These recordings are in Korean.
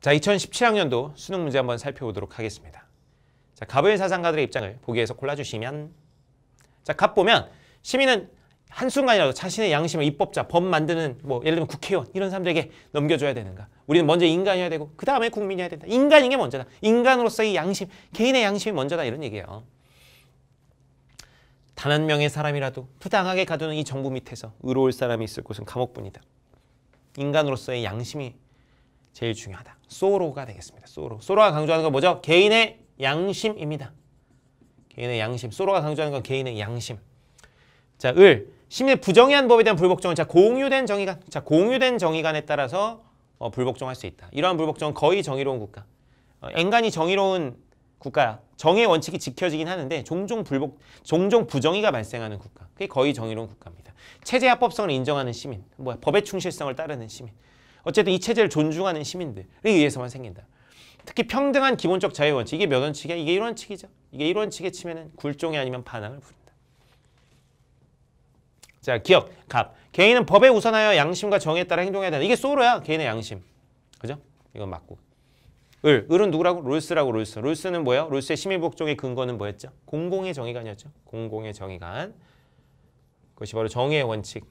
자, 2017학년도 수능 문제 한번 살펴보도록 하겠습니다. 자, 갑을 사상가들의 입장을 보기에서 골라주시면 자, 갑 보면 시민은 한순간이라도 자신의 양심을 입법자, 법 만드는 뭐 예를 들면 국회의원 이런 사람들에게 넘겨줘야 되는가 우리는 먼저 인간이어야 되고 그 다음에 국민이어야 된다. 인간인 게 먼저다. 인간으로서의 양심, 개인의 양심이 먼저다 이런 얘기예요. 단 한 명의 사람이라도 부당하게 가두는 이 정부 밑에서 의로울 사람이 있을 곳은 감옥뿐이다. 인간으로서의 양심이 제일 중요하다. 소로가 되겠습니다. 소로. 소로가 강조하는 건 뭐죠? 개인의 양심입니다. 개인의 양심. 소로가 강조하는 건 개인의 양심. 자, 을. 시민의 부정의한 법에 대한 불복종은 자, 공유된 정의관. 자, 공유된 정의관에 따라서 어, 불복종할 수 있다. 이러한 불복종은 거의 정의로운 국가. 어, 간히 정의로운 국가야. 정의 원칙이 지켜지긴 하는데 종종 불복, 종종 부정의가 발생하는 국가. 그게 거의 정의로운 국가입니다. 체제 합법성을 인정하는 시민, 뭐 법의 충실성을 따르는 시민. 어쨌든 이 체제를 존중하는 시민들에 의해서만 생긴다. 특히 평등한 기본적 자유 원칙 이게 몇 원칙이야? 이게 1원칙이죠. 이게 1원칙에 치면 굴종이 아니면 반항을 부른다. 자, 기억, 갑. 개인은 법에 우선하여 양심과 정에 따라 행동해야 된다. 이게 소로야. 개인의 양심. 그죠? 이건 맞고. 을. 을은 누구라고? 롤스라고 롤스. 롤스는 뭐예요? 롤스의 시민복종의 근거는 뭐였죠? 공공의 정의관이었죠. 공공의 정의관. 그것이 바로 정의의 원칙.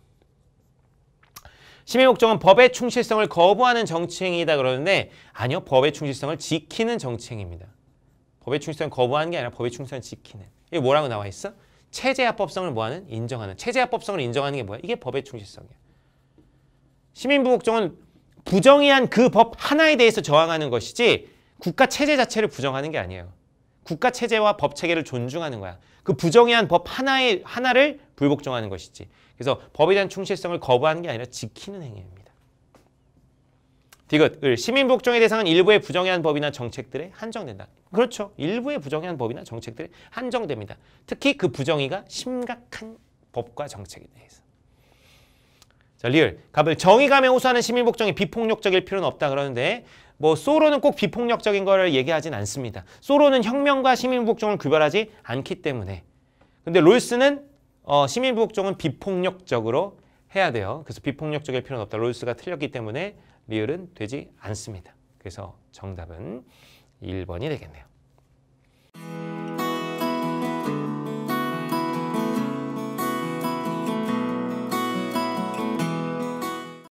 시민 목적은 법의 충실성을 거부하는 정치행위다 그러는데 아니요. 법의 충실성을 지키는 정치행위입니다. 법의 충실성을 거부하는 게 아니라 법의 충실성을 지키는. 이게 뭐라고 나와 있어? 체제 합법성을 뭐하는? 인정하는. 체제 합법성을 인정하는 게 뭐야? 이게 법의 충실성이야. 시민부 목적은 부정의한 그 법 하나에 대해서 저항하는 것이지 국가 체제 자체를 부정하는 게 아니에요. 국가 체제와 법 체계를 존중하는 거야. 그 부정의한 법 하나의 하나를 불복종하는 것이지. 그래서 법에 대한 충실성을 거부하는 게 아니라 지키는 행위입니다. 디귿, 을. 시민 복종의 대상은 일부의 부정의한 법이나 정책들에 한정된다. 그렇죠. 일부의 부정의한 법이나 정책들에 한정됩니다. 특히 그 부정의가 심각한 법과 정책에 대해서. 자, 리을. 갑을 정의감에 호소하는 시민 복종이 비폭력적일 필요는 없다 그러는데 뭐 소로는 꼭 비폭력적인 거를 얘기하진 않습니다. 소로는 혁명과 시민복종을 구별하지 않기 때문에 근데 롤스는 어, 시민복종은 비폭력적으로 해야 돼요. 그래서 비폭력적일 필요는 없다. 롤스가 틀렸기 때문에 리을은 되지 않습니다. 그래서 정답은 1번이 되겠네요.